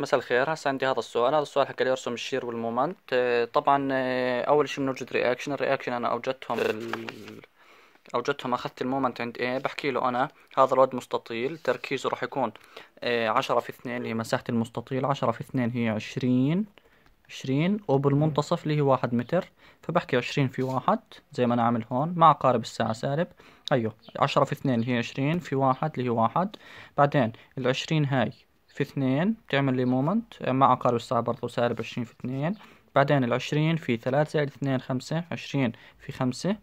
مساء الخير هسه عندي هذا السؤال هذا السؤال حكى لي ارسم الشير والمومنت آه، طبعا آه، اول شيء بنوجد رياكشن الرياكشن انا اوجدتهم اوجدتهم اخذت المومنت عند ايه بحكي له انا هذا الواد مستطيل تركيزه راح يكون آه، عشرة في اثنين اللي هي مساحة المستطيل عشرة في اثنين هي عشرين عشرين وبالمنتصف اللي هي واحد متر فبحكي عشرين في واحد زي ما انا عامل هون مع قارب الساعة سالب ايوه عشرة في اثنين اللي هي عشرين في واحد اللي هي واحد بعدين العشرين هاي في اثنين بتعمل لي مومنت مع عقارب الساعة برضو سالب عشرين في اثنين بعدين العشرين في ثلاثة زائد اثنين خمسة عشرين في خمسة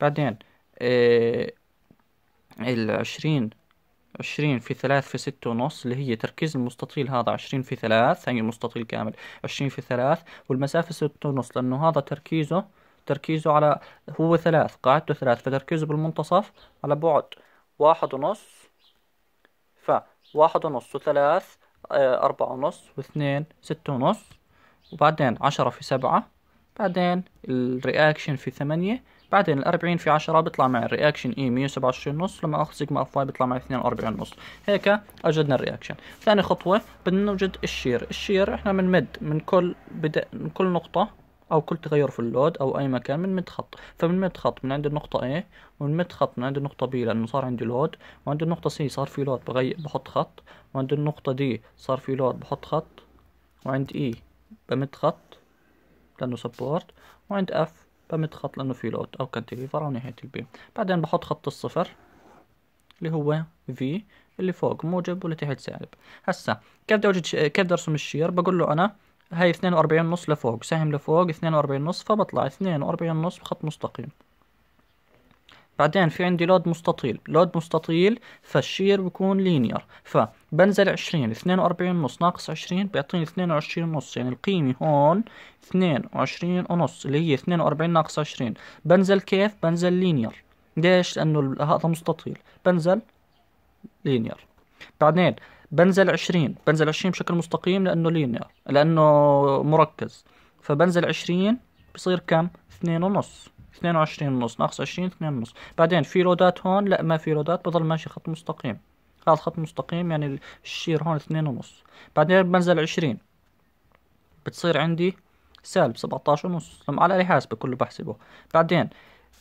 بعدين آه، العشرين عشرين في ثلاث في ستة ونص اللي هي تركيز المستطيل هذا عشرين في ثلاث هي يعني مستطيل كامل عشرين في ثلاث والمسافة ستة ونص لأنه هذا تركيزه تركيزه على هو ثلاث قاعدته ثلاث فتركيزه بالمنتصف على بعد واحد ونص واحد ونص وثلاث آه، أربعة ونص واثنين ستة ونص وبعدين عشرة في سبعة بعدين الرياكشن في ثمانية بعدين الأربعين في عشرة بيطلع معي الرياكشن اي مية وسبعة وعشرين ونص لما اخذ سيجما اف واي بيطلع معي اثنين وأربعين ونص هيك أوجدنا الرياكشن ثاني خطوة بدنا نوجد الشير الشير احنا بنمد من, من كل بدا من كل نقطة او كل تغير في اللود او اي مكان من مد خط فمن مد خط من عند النقطة A ومن مد خط من عند النقطة B لانه صار عندي لود وعند النقطة C صار في لود بغير بحط خط وعند النقطة D صار في لود بحط خط وعند E بمد خط لانه سبورت وعند F بمد خط لانه في لود او كانتيليفر او نهاية البيم بعدين بحط خط الصفر اللي هو V اللي فوق موجب واللي تحت سالب هسا كيف بدي اوجد كيف بدي ارسم الشير بقول له انا هاي اثنين واربعين ونص لفوق سهم لفوق اثنين واربعين ونص فبطلع اثنين واربعين ونص بخط مستقيم بعدين في عندي لود مستطيل لود مستطيل فالشير بكون لينير فبنزل عشرين اثنين واربعين ونص ناقص عشرين بيعطيني اثنين وعشرين ونص يعني القيمة هون اثنين وعشرين ونص اللي هي اثنين واربعين ناقص عشرين بنزل كيف بنزل لينير ليش لأنه هذا مستطيل بنزل لينير بعدين بنزل 20 بنزل 20 بشكل مستقيم لانه لينير لانه مركز فبنزل 20 بصير كم 2 ونص 22 ونص ناقص 20 2 ونص بعدين في لودات هون لا ما في لودات بضل ماشي خط مستقيم هذا خط مستقيم يعني الشير هون 2 ونص بعدين بنزل 20 بتصير عندي سالب 17 ونص لما على آلة حاسبة كله بحسبه بعدين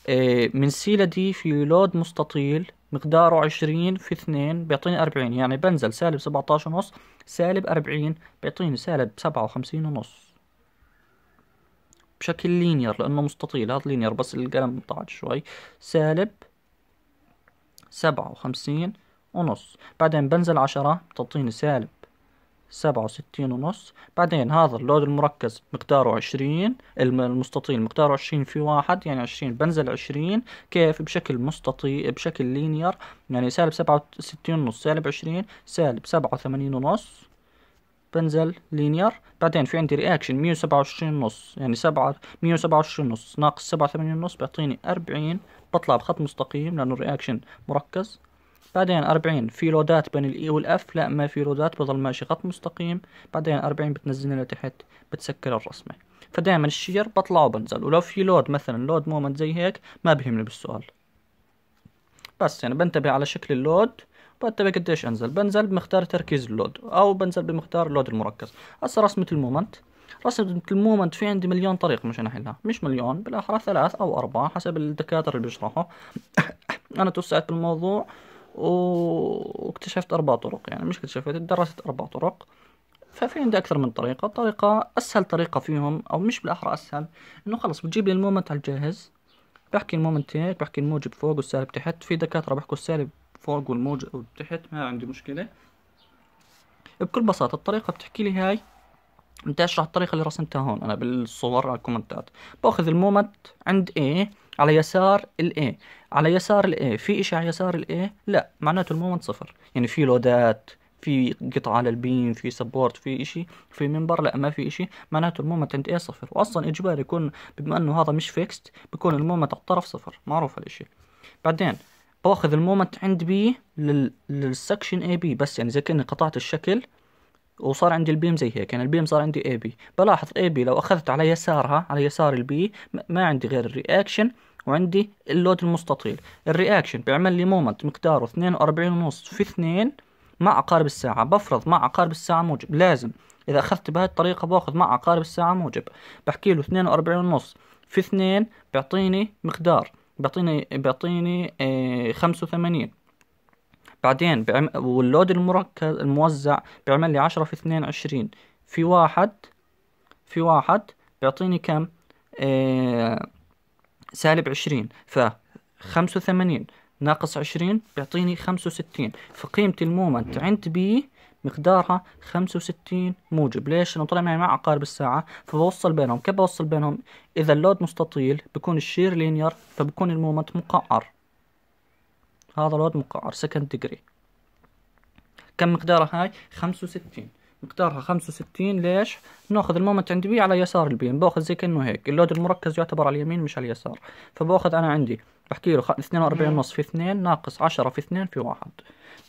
إيه، من سي لدي في لود مستطيل مقداره 20 في 2 بيعطيني 40 يعني بنزل سالب 17 ونص سالب 40 بيعطيني سالب 57 ونص بشكل لينير لأنه مستطيل هذا لينير بس القلم طعج شوي سالب 57 ونص بعدين بنزل 10 بتعطيني سالب سبعة وستين ونص بعدين هذا اللود المركز مقداره عشرين المستطيل مقداره عشرين في واحد يعني عشرين بنزل عشرين كيف بشكل مستطيل بشكل لينير يعني سالب سبعة وستين ونص سالب عشرين سالب سبعة وثمانين ونص بنزل لينير بعدين في عندي رياكشن مية وسبعة وعشرين نص يعني سبعة مية وسبعة وعشرين نص ناقص سبعة وثمانين ونص بيعطيني أربعين بطلع بخط مستقيم لأنه الرياكشن مركز بعدين أربعين في لودات بين الاي e والاف لا ما في لودات بضل ماشي خط مستقيم بعدين أربعين بتنزلني لتحت بتسكر الرسمة فدائما الشير بطلع وبنزل ولو في لود مثلا لود مومنت زي هيك ما بهمني بالسؤال بس يعني بنتبه على شكل اللود وبنتبه قديش انزل بنزل بمختار تركيز اللود او بنزل بمختار اللود المركز هسه رسمة المومنت رسمة المومنت في عندي مليون طريق مشان احلها مش مليون بالاحرى ثلاث او اربعة حسب الدكاترة اللي بيشرحوا انا توسعت بالموضوع واكتشفت أربع طرق يعني مش اكتشفت درست أربع طرق ففي عندي أكثر من طريقة طريقة أسهل طريقة فيهم أو مش بالأحرى أسهل إنه خلص بتجيب لي المومنت على الجاهز بحكي المومنت هيك بحكي الموجب فوق والسالب تحت في دكاترة بحكوا السالب فوق والموجب تحت ما عندي مشكلة بكل بساطة الطريقة بتحكي لي هاي بدي اشرح الطريقة اللي رسمتها هون انا بالصور على الكومنتات باخذ المومنت عند ايه على يسار الاي على يسار الاي في اشي على يسار الاي لا معناته المومنت صفر يعني في لودات في قطعة على البيم في سبورت في اشي في منبر لا ما في اشي معناته المومنت عند A صفر واصلا اجباري يكون بما انه هذا مش فيكست بيكون المومنت على الطرف صفر معروف هالاشي بعدين باخذ المومنت عند بي لل... للسكشن اي بي بس يعني زي كأني قطعت الشكل وصار عندي البيم زي هيك يعني البيم صار عندي اي بي بلاحظ اي بي لو اخذت على يسارها على يسار البي ما عندي غير الرياكشن وعندي اللود المستطيل الرياكشن بيعمل لي مومنت مقداره 42.5 في 2 مع عقارب الساعة بفرض مع عقارب الساعة موجب لازم إذا أخذت بهذه الطريقة باخذ مع عقارب الساعة موجب بحكي له 42.5 في 2 بيعطيني مقدار بيعطيني بيعطيني آه 85 بعدين بعم... واللود المركز الموزع بيعمل لي 10 في 2 20 في واحد في واحد بيعطيني كم؟ آه سالب 20 ف 85 ناقص 20 بيعطيني 65 فقيمة المومنت عند بي مقدارها 65 موجب ليش؟ لأنه طلع معي مع عقارب الساعة فبوصل بينهم كيف بوصل بينهم؟ إذا اللود مستطيل بكون الشير لينير فبكون المومنت مقعر هذا لود مقعر سكند ديجري كم مقدارها هاي؟ 65 مقدارها 65 ليش ناخذ المومنت عند بي على يسار البيم باخذ زي كانه هيك اللود المركز يعتبر على اليمين مش على اليسار فباخذ انا عندي بحكي له 42 ونص في 2 ناقص 10 في 2 في 1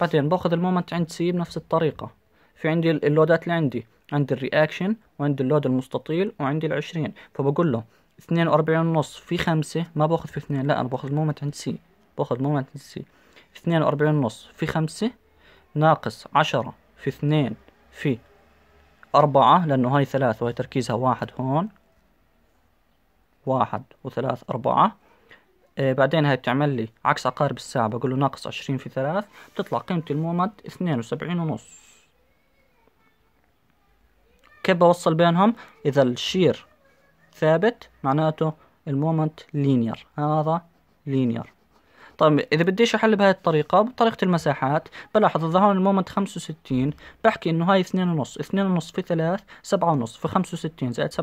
بعدين باخذ المومنت عند سي بنفس الطريقه في عندي اللودات اللي عندي عندي الرياكشن وعندي اللود المستطيل وعندي ال 20 فبقول له 42 ونص في 5 ما باخذ في 2 لا انا باخذ المومنت عند سي باخذ مومنت عند سي 42 ونص في 5 ناقص 10 في 2 في أربعة لأنه هاي ثلاث وهي تركيزها واحد هون واحد وثلاث أربعة آه بعدين هاي بتعمل لي عكس عقارب الساعة بقول له ناقص عشرين في ثلاث بتطلع قيمة المومد اثنين وسبعين ونص كيف بوصل بينهم إذا الشير ثابت معناته المومنت لينير هذا لينير طيب اذا بديش احل بهاي الطريقه بطريقه المساحات بلاحظ اذا هون المومنت 65 بحكي انه هاي 2.5 2.5 في 3 7.5 في 65 زائد 7.5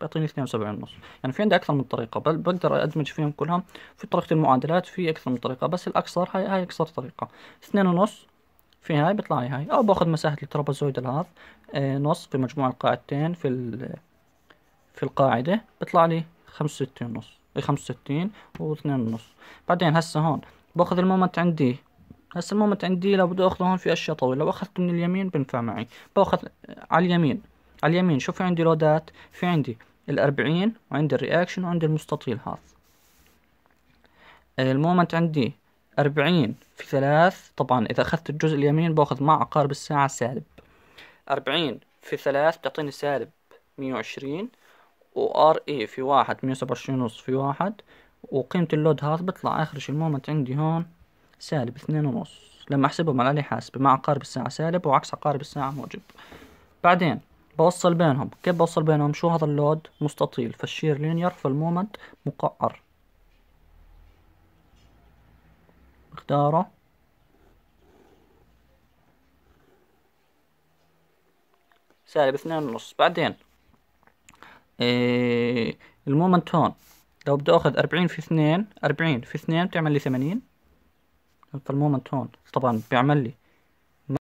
بيعطيني 72.5 يعني في عندي اكثر من طريقه بل بقدر ادمج فيهم كلهم في طريقه المعادلات في اكثر من طريقه بس الاكثر هاي هاي اكثر طريقه 2.5 في هاي بيطلع لي هاي او باخذ مساحه الترابيزويد هذا آه، نص في مجموع القاعدتين في في القاعده بيطلع لي 65 ونص خمسة وستين واثنين ونص بعدين هسه هون باخذ المومنت عندي هسه المومنت عندي لو بدي اخذه هون في اشياء طويلة لو اخذت من اليمين بنفع معي باخذ على اليمين على اليمين شوف في عندي لودات في عندي الأربعين وعندي الرياكشن وعندي المستطيل هذا المومنت عندي أربعين في ثلاث طبعا إذا أخذت الجزء اليمين باخذ مع عقارب الساعة سالب أربعين في ثلاث بتعطيني سالب مية وعشرين ار اي في واحد مية وسبعة وعشرين ونص في واحد وقيمة اللود هذا بطلع آخر شي المومنت عندي هون سالب اثنين ونص لما أحسبهم على آلة حاسبة مع عقارب الساعة سالب وعكس عقارب الساعة موجب بعدين بوصل بينهم كيف بوصل بينهم شو هذا اللود مستطيل فالشير لينير فالمومنت مقعر مقداره سالب اثنين ونص بعدين إيه المومنت هون لو بدي اخذ أربعين في اثنين أربعين في اثنين بتعمل لي ثمانين فالمومنت هون طبعا بيعمل لي